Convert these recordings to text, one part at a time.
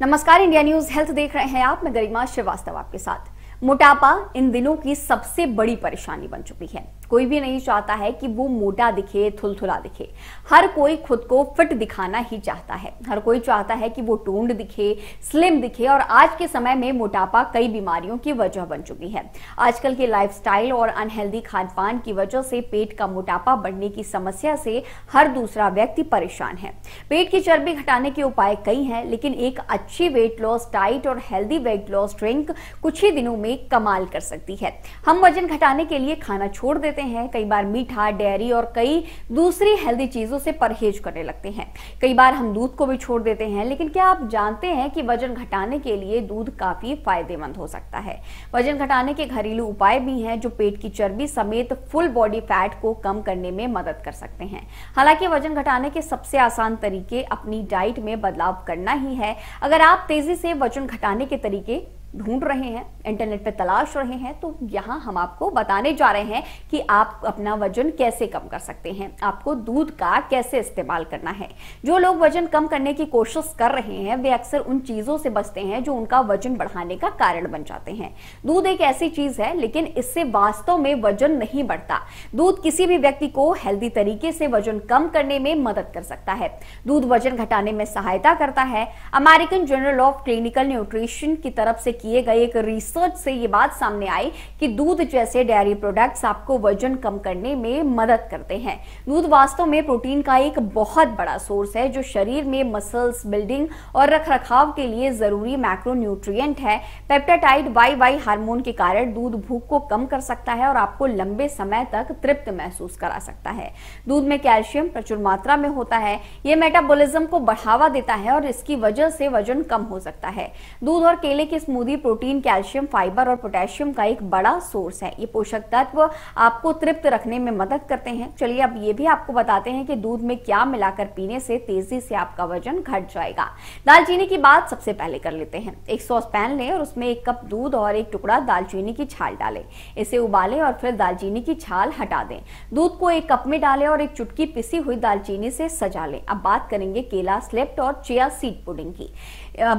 नमस्कार India news health देख रहे हैं आप मैं गरिमा श्रीवास्तव आपके साथ मोटापा इन दिनों की सबसे बड़ी परेशानी बन चुकी है कोई भी नहीं चाहता है कि वो मोटा दिखे थुलथुला दिखे हर कोई खुद को फिट दिखाना ही चाहता है हर कोई चाहता है कि वो टूंड दिखे स्लिम दिखे और आज के समय में मोटापा कई बीमारियों की वजह बन चुकी है आजकल के लाइफस्टाइल और अनहेल्दी खान पान की वजह से पेट का मोटापा बढ़ने की समस्या से हर दूसरा व्यक्ति परेशान है पेट की चर्बी घटाने के उपाय कई हैं लेकिन एक अच्छी वेट लॉस डाइट और हेल्दी वेट लॉस ड्रिंक कुछ ही दिनों में कमाल कर सकती है हम वजन घटाने के लिए खाना छोड़ देते करते हैं कई बार मीठा डेयरी और कई दूसरी हेल्दी चीज़ों से परहेज करने लगते हैं कई बार हम दूध को भी छोड़ देते हैं लेकिन क्या आप जानते हैं कि वजन घटाने के लिए दूध काफ़ी फायदेमंद हो सकता है वजन घटाने के घरेलू उपाय भी हैं जो पेट की चर्बी समेत फुल बॉडी फैट को कम करने में मदद कर सकते हैं हालांकि वजन घटाने के सबसे आसान तरीके अपनी डाइट में बदलाव करना ही है अगर आप तेजी से वजन घटाने के तरीके ढूंढ रहे हैं इंटरनेट पर तलाश रहे हैं तो यहाँ हम आपको बताने जा रहे हैं कि आप अपना वजन कैसे कम कर सकते हैं आपको दूध का कैसे इस्तेमाल करना है जो लोग वजन कम करने की कोशिश कर रहे हैं वे अक्सर उन चीज़ों से बचते हैं जो उनका वजन बढ़ाने का कारण बन जाते हैं दूध एक ऐसी चीज़ है लेकिन इससे वास्तव में वजन नहीं बढ़ता दूध किसी भी व्यक्ति को हेल्दी तरीके से वजन कम करने में मदद कर सकता है दूध वजन घटाने में सहायता करता है American Journal of Clinical Nutrition की तरफ से किए गए एक रिसर्च से ये बात सामने आई कि दूध जैसे डेयरी प्रोडक्ट्स आपको वजन कम करने में मदद करते हैं दूध वास्तव में प्रोटीन का एक बहुत बड़ा सोर्स है जो शरीर में मसल्स बिल्डिंग और रखरखाव के लिए जरूरी मैक्रोन्यूट्रिएंट है पेप्टाटाइड वाई वाई हार्मोन के कारण दूध भूख को कम कर सकता है और आपको लंबे समय तक तृप्त महसूस करा सकता है दूध में कैल्शियम प्रचुर मात्रा में होता है ये मेटाबोलिज्म को बढ़ावा देता है और इसकी वजह से वजन कम हो सकता है दूध और केले की स्मूदी भी प्रोटीन कैल्शियम फाइबर और पोटेशियम का एक बड़ा सोर्स है ये पोषक तत्व आपको तृप्त रखने में मदद करते हैं चलिए अब ये भी आपको बताते हैं कि दूध में क्या मिलाकर पीने से तेजी से आपका वजन घट जाएगा दालचीनी की बात सबसे पहले कर लेते हैं एक सॉस पैन लें और उसमें एक कप दूध और एक टुकड़ा दालचीनी की छाल डालें इसे उबालें और फिर दालचीनी की छाल हटा दें दूध को एक कप में डालें और एक चुटकी पिसी हुई दालचीनी से सजा लें अब बात करेंगे केला स्लेप्ट और चिया सीड पुडिंग की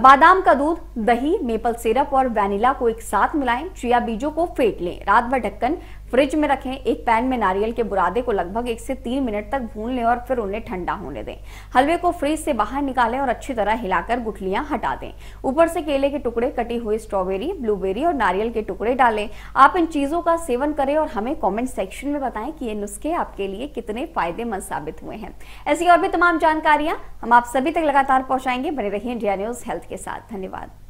बादाम का दूध दही मेपल सिरप सिरप और वैनिला को एक साथ मिलाएं चिया बीजों को फेंट लें रात भर ढक्कन फ्रिज में रखें एक पैन में नारियल के बुरादे को लगभग एक से तीन मिनट तक भून लें और फिर उन्हें ठंडा होने दें हलवे को फ्रिज से बाहर निकालें और अच्छी तरह हिलाकर गुठलियां हटा दें ऊपर से केले के टुकड़े कटी हुई स्ट्रॉबेरी ब्लूबेरी और नारियल के टुकड़े डालें आप इन चीजों का सेवन करें और हमें कॉमेंट सेक्शन में बताएं कि ये नुस्खे आपके लिए कितने फायदेमंद साबित हुए हैं ऐसी और भी तमाम जानकारियां हम आप सभी तक लगातार पहुंचाएंगे बने रहिए इंडिया न्यूज हेल्थ के साथ धन्यवाद